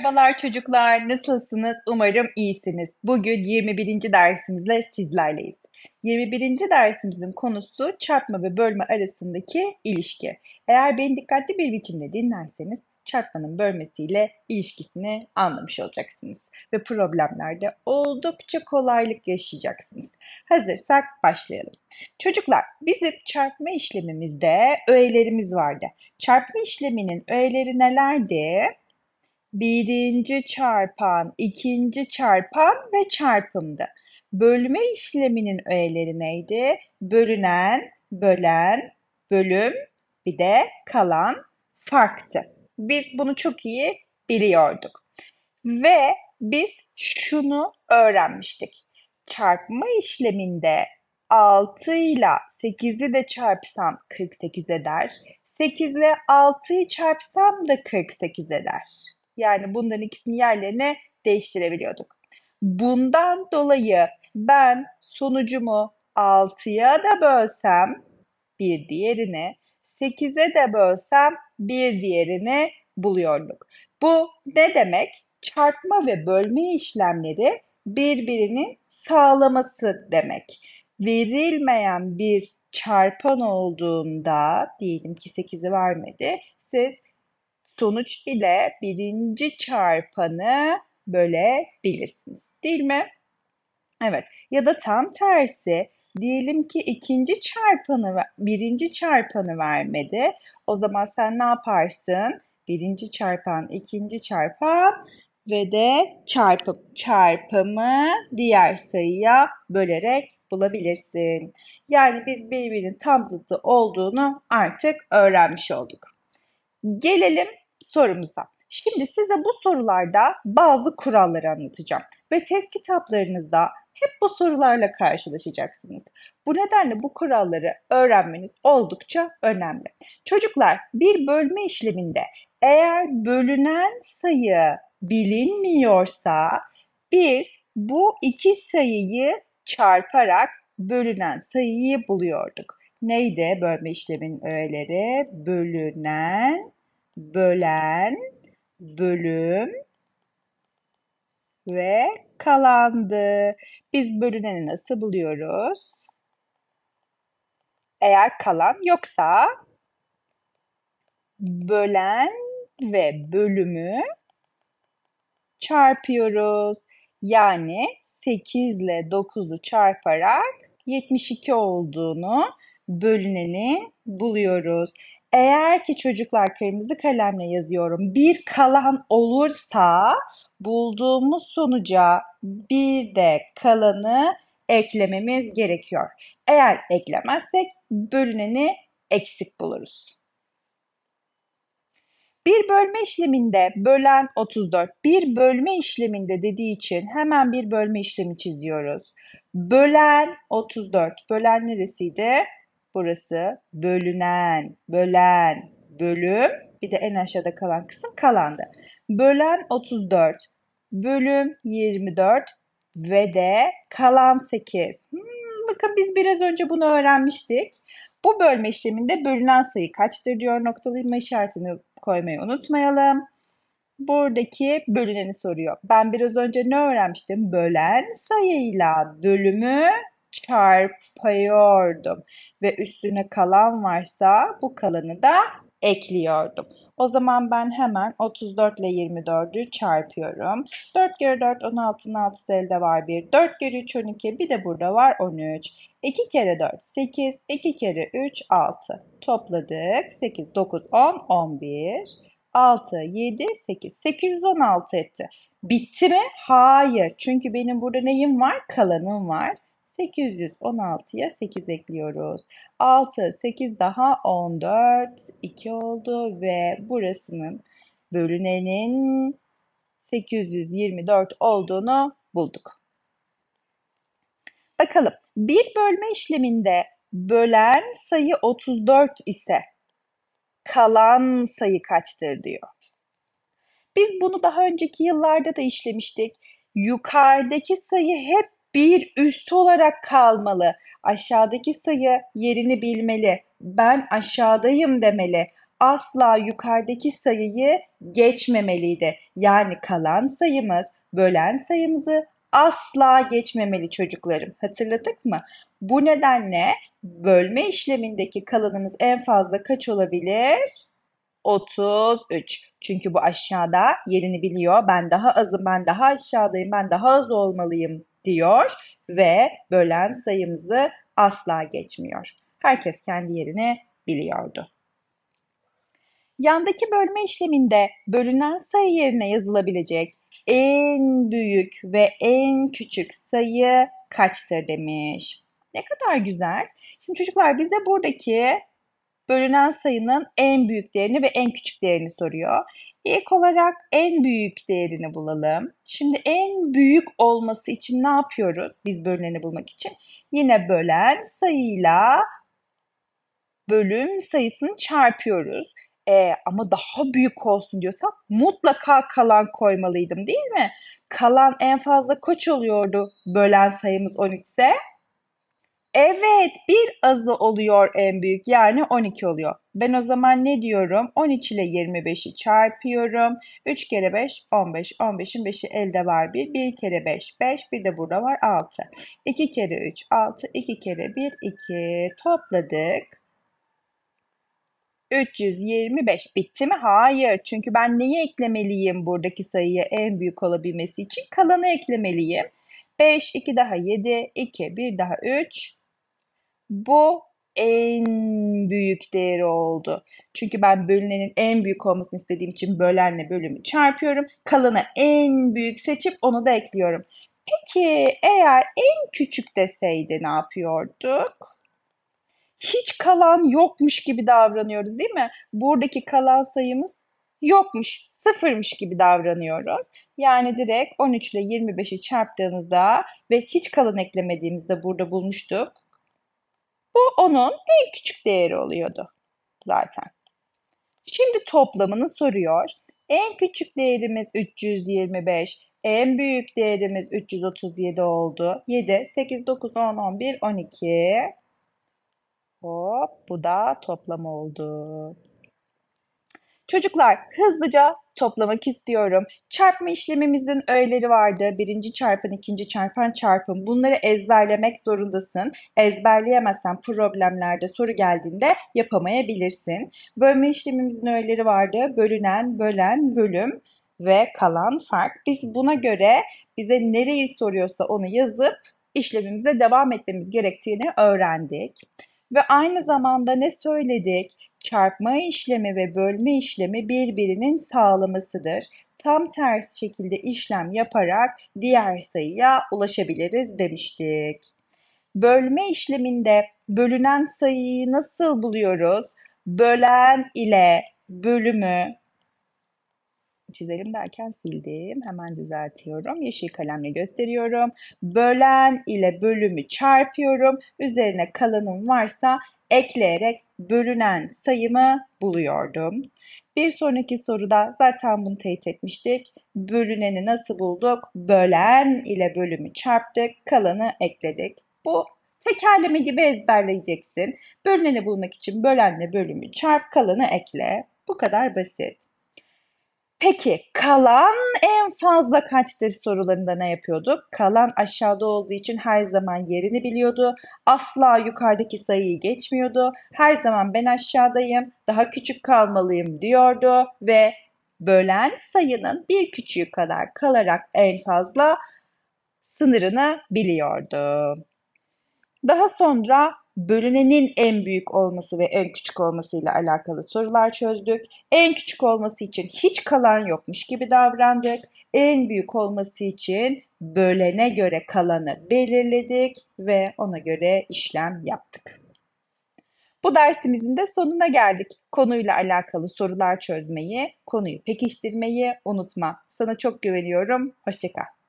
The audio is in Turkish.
Merhabalar çocuklar, nasılsınız? Umarım iyisiniz. Bugün 21. dersimizle sizlerleyiz. 21. dersimizin konusu çarpma ve bölme arasındaki ilişki. Eğer beni dikkatli bir biçimde dinlerseniz çarpmanın bölmesiyle ilişkisini anlamış olacaksınız ve problemlerde oldukça kolaylık yaşayacaksınız. Hazırsak başlayalım. Çocuklar bizim çarpma işlemimizde öğelerimiz vardı. Çarpma işleminin öğeleri nelerdi? birinci çarpan, ikinci çarpan ve çarpımdı. Bölme işleminin öğeleri neydi? Bölünen, bölen, bölüm, bir de kalan farktı. Biz bunu çok iyi biliyorduk. Ve biz şunu öğrenmiştik. Çarpma işleminde 6 ile 8'i de çarpsam 48 eder. 8 ile 6'yı çarpsam da 48 eder. Yani bunların ikisini yerlerine değiştirebiliyorduk. Bundan dolayı ben sonucumu 6'ya da bölsem bir diğerini, 8'e de bölsem bir diğerini buluyorduk. Bu ne demek? Çarpma ve bölme işlemleri birbirinin sağlaması demek. Verilmeyen bir çarpan olduğunda diyelim ki 8'i vermedi. Siz sonuç ile birinci çarpanı bölebilirsiniz. Değil mi? Evet. Ya da tam tersi diyelim ki ikinci çarpanı birinci çarpanı vermedi. O zaman sen ne yaparsın? Birinci çarpan, ikinci çarpan ve de çarpı, çarpımı diğer sayıya bölerek bulabilirsin. Yani biz birbirinin tam zıttı olduğunu artık öğrenmiş olduk. Gelelim sorumuza. Şimdi size bu sorularda bazı kuralları anlatacağım ve test kitaplarınızda hep bu sorularla karşılaşacaksınız. Bu nedenle bu kuralları öğrenmeniz oldukça önemli. Çocuklar bir bölme işleminde eğer bölünen sayı bilinmiyorsa biz bu iki sayıyı çarparak bölünen sayıyı buluyorduk. Neydi bölme işlemin öğeleri? Bölünen bölen, bölüm ve kalandı. Biz bölüneni nasıl buluyoruz? Eğer kalan yoksa bölen ve bölümü çarpıyoruz. Yani 8 ile 9'u çarparak 72 olduğunu bölüneni buluyoruz. Eğer ki çocuklar kırmızı kalemle yazıyorum. Bir kalan olursa bulduğumuz sonuca bir de kalanı eklememiz gerekiyor. Eğer eklemezsek bölüneni eksik buluruz. Bir bölme işleminde bölen 34. Bir bölme işleminde dediği için hemen bir bölme işlemi çiziyoruz. Bölen 34. Bölen neresiydi? Burası bölünen, bölen, bölüm. Bir de en aşağıda kalan kısım kalandı. Bölen 34, bölüm 24 ve de kalan 8. Hmm, bakın biz biraz önce bunu öğrenmiştik. Bu bölme işleminde bölünen sayı kaçtır diyor noktalama işaretini koymayı unutmayalım. Buradaki bölüneni soruyor. Ben biraz önce ne öğrenmiştim? Bölen sayıyla bölümü çarpıyordum. Ve üstüne kalan varsa bu kalanı da ekliyordum. O zaman ben hemen 34 ile 24'ü çarpıyorum. 4 kere 4 16 6'sı elde var 1. 4 kere 3 12 bir de burada var 13. 2 kere 4 8. 2 kere 3 6. Topladık. 8 9 10 11. 6 7 8. 816 etti. Bitti mi? Hayır. Çünkü benim burada neyim var? Kalanım var. 816'ya 8 ekliyoruz. 6, 8 daha 14, 2 oldu ve burasının bölünenin 824 olduğunu bulduk. Bakalım bir bölme işleminde bölen sayı 34 ise kalan sayı kaçtır diyor. Biz bunu daha önceki yıllarda da işlemiştik. Yukarıdaki sayı hep bir üst olarak kalmalı. Aşağıdaki sayı yerini bilmeli. Ben aşağıdayım demeli. Asla yukarıdaki sayıyı geçmemeliydi. Yani kalan sayımız bölen sayımızı asla geçmemeli çocuklarım. Hatırladık mı? Bu nedenle bölme işlemindeki kalanımız en fazla kaç olabilir? 33. Çünkü bu aşağıda yerini biliyor. Ben daha azım, ben daha aşağıdayım, ben daha az olmalıyım diyor ve bölen sayımızı asla geçmiyor. Herkes kendi yerini biliyordu. Yandaki bölme işleminde bölünen sayı yerine yazılabilecek en büyük ve en küçük sayı kaçtır demiş. Ne kadar güzel. Şimdi çocuklar bize buradaki bölünen sayının en büyük değerini ve en küçük değerini soruyor. İlk olarak en büyük değerini bulalım. Şimdi en büyük olması için ne yapıyoruz? Biz bölüneni bulmak için yine bölen sayıyla bölüm sayısını çarpıyoruz. E, ama daha büyük olsun diyorsam mutlaka kalan koymalıydım değil mi? Kalan en fazla kaç oluyordu bölen sayımız 13 ise? Evet, bir azı oluyor en büyük yani 12 oluyor. Ben o zaman ne diyorum? 13 ile 25'i çarpıyorum. 3 kere 5 15. 15'in 5'i elde var 1. 1 kere 5 5. Bir de burada var 6. 2 kere 3 6. 2 kere 1 2. Topladık. 325 bitti mi? Hayır. Çünkü ben neyi eklemeliyim buradaki sayıya en büyük olabilmesi için? Kalanı eklemeliyim. 5, 2 daha 7, 2, 1 daha 3, bu en büyük değeri oldu. Çünkü ben bölünenin en büyük olmasını istediğim için bölenle bölümü çarpıyorum. Kalanı en büyük seçip onu da ekliyorum. Peki eğer en küçük deseydi ne yapıyorduk? Hiç kalan yokmuş gibi davranıyoruz değil mi? Buradaki kalan sayımız yokmuş, sıfırmış gibi davranıyoruz. Yani direkt 13 ile 25'i çarptığımızda ve hiç kalan eklemediğimizde burada bulmuştuk. Bu onun en küçük değeri oluyordu zaten. Şimdi toplamını soruyor. En küçük değerimiz 325, en büyük değerimiz 337 oldu. 7, 8, 9, 10, 11, 12. Hop bu da toplam oldu. Çocuklar hızlıca toplamak istiyorum. Çarpma işlemimizin öğeleri vardı. Birinci çarpın, ikinci çarpan çarpım. Bunları ezberlemek zorundasın. Ezberleyemezsen problemlerde soru geldiğinde yapamayabilirsin. Bölme işlemimizin öğeleri vardı. Bölünen, bölen, bölüm ve kalan fark. Biz buna göre bize nereyi soruyorsa onu yazıp işlemimize devam etmemiz gerektiğini öğrendik ve aynı zamanda ne söyledik? Çarpma işlemi ve bölme işlemi birbirinin sağlamasıdır. Tam ters şekilde işlem yaparak diğer sayıya ulaşabiliriz demiştik. Bölme işleminde bölünen sayıyı nasıl buluyoruz? Bölen ile bölümü çizelim derken sildim. Hemen düzeltiyorum. Yeşil kalemle gösteriyorum. Bölen ile bölümü çarpıyorum. Üzerine kalanım varsa ekleyerek bölünen sayımı buluyordum. Bir sonraki soruda zaten bunu teyit etmiştik. Bölüneni nasıl bulduk? Bölen ile bölümü çarptık, kalanı ekledik. Bu tekerleme gibi ezberleyeceksin. Bölüneni bulmak için bölenle bölümü çarp, kalanı ekle. Bu kadar basit. Peki kalan en fazla kaçtır sorularında ne yapıyorduk? Kalan aşağıda olduğu için her zaman yerini biliyordu. Asla yukarıdaki sayıyı geçmiyordu. Her zaman ben aşağıdayım, daha küçük kalmalıyım diyordu ve bölen sayının bir küçüğü kadar kalarak en fazla sınırını biliyordu. Daha sonra bölünenin en büyük olması ve en küçük olmasıyla alakalı sorular çözdük. En küçük olması için hiç kalan yokmuş gibi davrandık. En büyük olması için bölene göre kalanı belirledik ve ona göre işlem yaptık. Bu dersimizin de sonuna geldik. Konuyla alakalı sorular çözmeyi, konuyu pekiştirmeyi unutma. Sana çok güveniyorum. Hoşçakal.